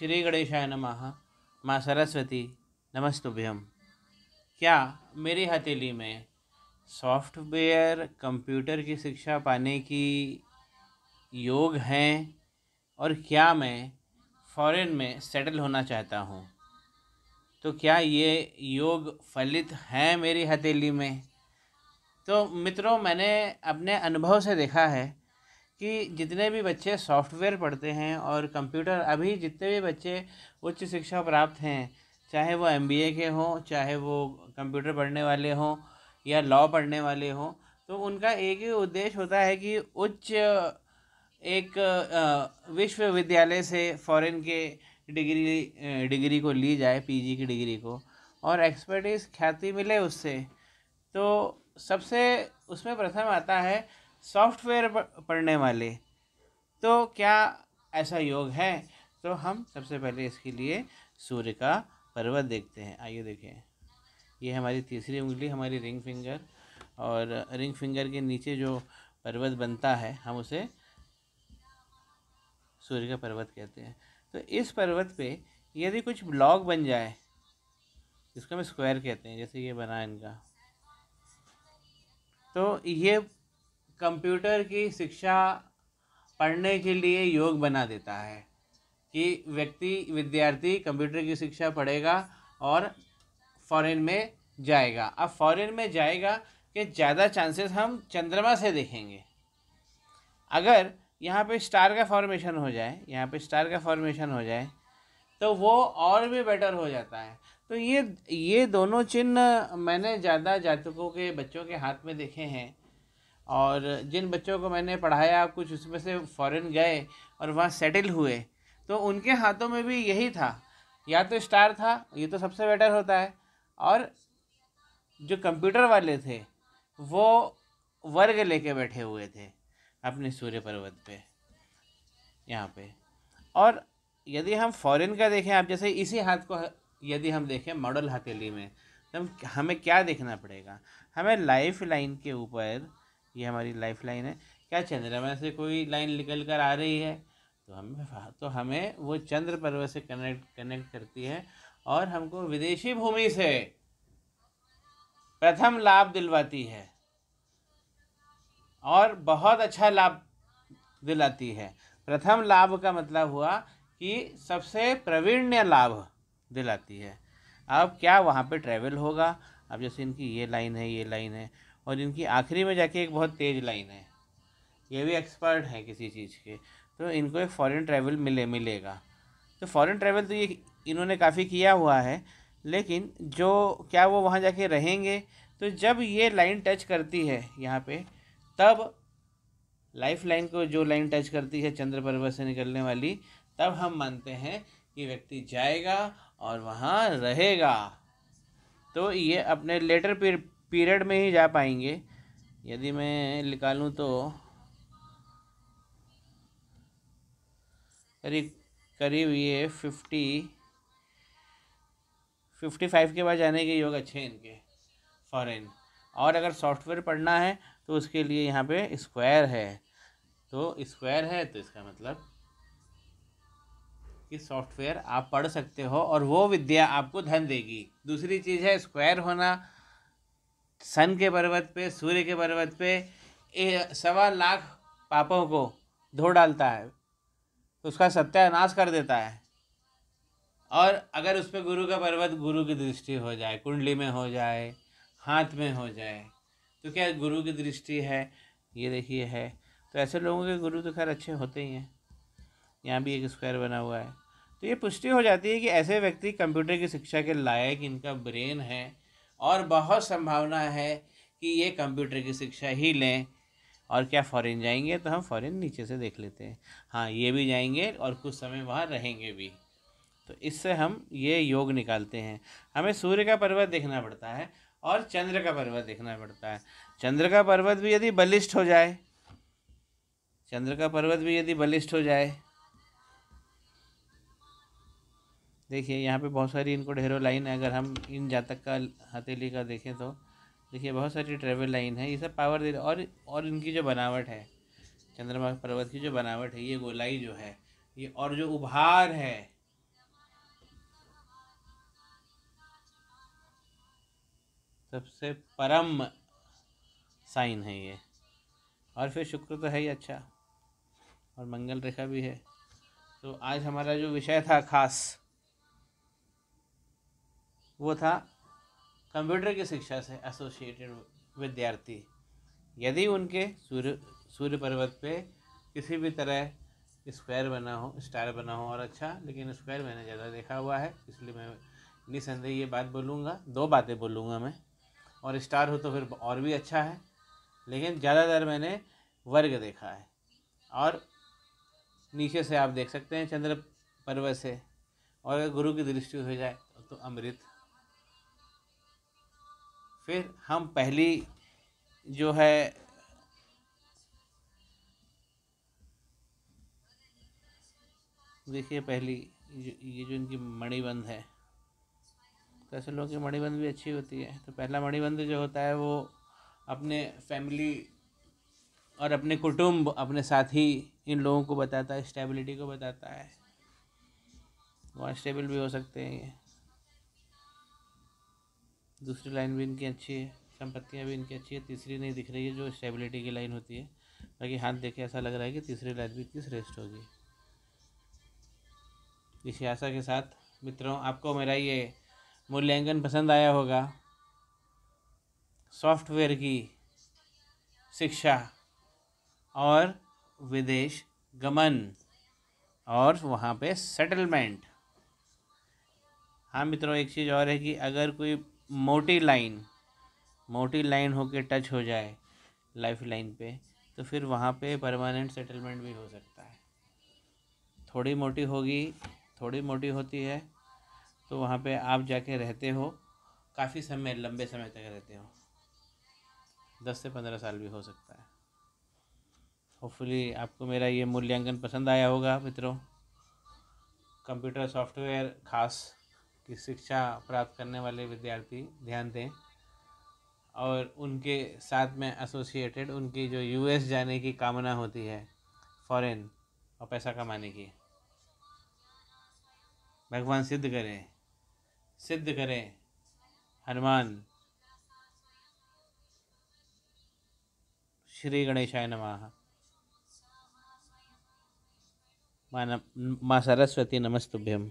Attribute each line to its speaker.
Speaker 1: श्री गणेशाय नमः माँ सरस्वती नमस्तुभ्यम क्या मेरी हथेली में सॉफ्टवेयर कंप्यूटर की शिक्षा पाने की योग हैं और क्या मैं फॉरेन में सेटल होना चाहता हूँ तो क्या ये योग फलित हैं मेरी हथेली में तो मित्रों मैंने अपने अनुभव से देखा है कि जितने भी बच्चे सॉफ्टवेयर पढ़ते हैं और कंप्यूटर अभी जितने भी बच्चे उच्च शिक्षा प्राप्त हैं चाहे वो एम के हों चाहे वो कंप्यूटर पढ़ने वाले हों या लॉ पढ़ने वाले हों तो उनका एक ही उद्देश्य होता है कि उच्च एक विश्वविद्यालय से फॉरेन के डिग्री डिग्री को ली जाए पीजी की डिग्री को और एक्सपर्टीज़ ख्याति मिले उससे तो सबसे उसमें प्रथम आता है सॉफ्टवेयर पढ़ने वाले तो क्या ऐसा योग है तो हम सबसे पहले इसके लिए सूर्य का पर्वत देखते हैं आइए देखें ये हमारी तीसरी उंगली हमारी रिंग फिंगर और रिंग फिंगर के नीचे जो पर्वत बनता है हम उसे सूर्य का पर्वत कहते हैं तो इस पर्वत पे यदि कुछ ब्लॉक बन जाए जिसको हम स्क्वायर कहते हैं जैसे ये बना इनका तो ये कंप्यूटर की शिक्षा पढ़ने के लिए योग बना देता है कि व्यक्ति विद्यार्थी कंप्यूटर की शिक्षा पढ़ेगा और फॉरेन में जाएगा अब फॉरेन में जाएगा कि ज़्यादा चांसेस हम चंद्रमा से देखेंगे अगर यहाँ पे स्टार का फॉर्मेशन हो जाए यहाँ पे स्टार का फॉर्मेशन हो जाए तो वो और भी बेटर हो जाता है तो ये ये दोनों चिन्ह मैंने ज़्यादा जातकों के बच्चों के हाथ में देखे हैं और जिन बच्चों को मैंने पढ़ाया कुछ उसमें से फॉरेन गए और वहाँ सेटल हुए तो उनके हाथों में भी यही था या तो स्टार था ये तो सबसे बेटर होता है और जो कंप्यूटर वाले थे वो वर्ग लेके बैठे हुए थे अपने सूर्य पर्वत पे यहाँ पे और यदि हम फॉरेन का देखें आप जैसे इसी हाथ को यदि हम देखें मॉडल हथेली में तो हमें क्या देखना पड़ेगा हमें लाइफ लाइन के ऊपर ये हमारी लाइफ लाइन है क्या चंद्रमा से कोई लाइन निकल कर आ रही है तो हमें तो हमें वो चंद्र पर्वत से कनेक्ट कनेक्ट करती है और हमको विदेशी भूमि से प्रथम लाभ दिलवाती है और बहुत अच्छा लाभ दिलाती है प्रथम लाभ का मतलब हुआ कि सबसे प्रवीण्य लाभ दिलाती है अब क्या वहाँ पे ट्रैवल होगा अब जैसे इनकी ये लाइन है ये लाइन है और इनकी आखिरी में जाके एक बहुत तेज़ लाइन है ये भी एक्सपर्ट हैं किसी चीज़ के तो इनको एक फ़ॉरेन ट्रैवल मिले मिलेगा तो फॉरेन ट्रैवल तो ये इन्होंने काफ़ी किया हुआ है लेकिन जो क्या वो वहाँ जाके रहेंगे तो जब ये लाइन टच करती है यहाँ पे तब लाइफ लाइन को जो लाइन टच करती है चंद्र पर्वत से निकलने वाली तब हम मानते हैं कि व्यक्ति जाएगा और वहाँ रहेगा तो ये अपने लेटर पीरियड में ही जा पाएंगे यदि मैं निकालूँ तो करीब करीब ये फिफ्टी फिफ्टी फाइव के बाद जाने के योग अच्छे हैं इनके फॉरेन और अगर सॉफ्टवेयर पढ़ना है तो उसके लिए यहाँ पे स्क्वायर है तो स्क्वायर है तो इसका मतलब कि सॉफ्टवेयर आप पढ़ सकते हो और वो विद्या आपको धन देगी दूसरी चीज़ है स्क्वायर होना सन के पर्वत पे सूर्य के पर्वत पे सवा लाख पापों को धो डालता है तो उसका सत्यानाश कर देता है और अगर उस पर गुरु का पर्वत गुरु की दृष्टि हो जाए कुंडली में हो जाए हाथ में हो जाए तो क्या गुरु की दृष्टि है ये देखिए है तो ऐसे लोगों के गुरु तो खैर अच्छे होते ही हैं यहाँ भी एक स्क्वायर बना हुआ है तो ये पुष्टि हो जाती है कि ऐसे व्यक्ति कंप्यूटर की शिक्षा के लायक इनका ब्रेन है और बहुत संभावना है कि ये कंप्यूटर की शिक्षा ही लें और क्या फॉरेन जाएंगे तो हम फॉरेन नीचे से देख लेते हैं हाँ ये भी जाएंगे और कुछ समय वहाँ रहेंगे भी तो इससे हम ये योग निकालते हैं हमें सूर्य का पर्वत देखना पड़ता है और चंद्र का पर्वत देखना पड़ता है चंद्र का पर्वत भी यदि बलिष्ठ हो जाए चंद्र का पर्वत भी यदि बलिष्ठ हो जाए देखिए यहाँ पे बहुत सारी इनको ढेरों लाइन है अगर हम इन जातक का हथेली का देखें तो देखिए बहुत सारी ट्रेवल लाइन है ये सब पावर दे और और इनकी जो बनावट है चंद्रमा पर्वत की जो बनावट है ये गोलाई जो है ये और जो उभार है सबसे परम साइन है ये और फिर शुक्र तो है ही अच्छा और मंगल रेखा भी है तो आज हमारा जो विषय था खास वो था कंप्यूटर की शिक्षा से एसोसिएटेड विद्यार्थी यदि उनके सूर्य सूर्य पर्वत पे किसी भी तरह स्क्वायर बना हो स्टार बना हो और अच्छा लेकिन स्क्वायर मैंने ज़्यादा देखा हुआ है इसलिए मैं निसंदेह ये बात बोलूँगा दो बातें बोलूँगा मैं और स्टार हो तो फिर और भी अच्छा है लेकिन ज़्यादातर मैंने वर्ग देखा है और नीचे से आप देख सकते हैं चंद्र पर्वत से और अगर गुरु की दृष्टि हो जाए तो अमृत फिर हम पहली जो है देखिए पहली ये जो इनकी मणिबंध है कैसे लोगों की मणिबंध भी अच्छी होती है तो पहला मणिबंध जो होता है वो अपने फैमिली और अपने कुटुंब अपने साथी इन लोगों को बताता है स्टेबिलिटी को बताता है वो अनस्टेबल भी हो सकते हैं ये दूसरी लाइन भी इनकी अच्छी है संपत्तियाँ भी इनकी अच्छी है तीसरी नहीं दिख रही है जो स्टेबिलिटी की लाइन होती है बाकी हाथ देखे ऐसा लग रहा है कि तीसरी लाइन भी इतनी श्रेष्ठ होगी इसी आशा के साथ मित्रों आपको मेरा ये मूल्यांकन पसंद आया होगा सॉफ्टवेयर की शिक्षा और विदेश गमन और वहाँ पे सेटलमेंट हाँ मित्रों एक चीज़ और है कि अगर कोई मोटी लाइन मोटी लाइन होके टच हो जाए लाइफ लाइन पे तो फिर वहाँ पे परमानेंट सेटलमेंट भी हो सकता है थोड़ी मोटी होगी थोड़ी मोटी होती है तो वहाँ पे आप जाके रहते हो काफ़ी समय लंबे समय तक रहते हो दस से पंद्रह साल भी हो सकता है होपफुली आपको मेरा ये मूल्यांकन पसंद आया होगा मित्रों कंप्यूटर सॉफ्टवेयर खास कि शिक्षा प्राप्त करने वाले विद्यार्थी ध्यान दें और उनके साथ में एसोसिएटेड उनकी जो यूएस जाने की कामना होती है फॉरेन और पैसा कमाने की भगवान सिद्ध करें सिद्ध करें हनुमान श्री गणेशाय नमः माँ सरस्वती नमस्तुभ्यम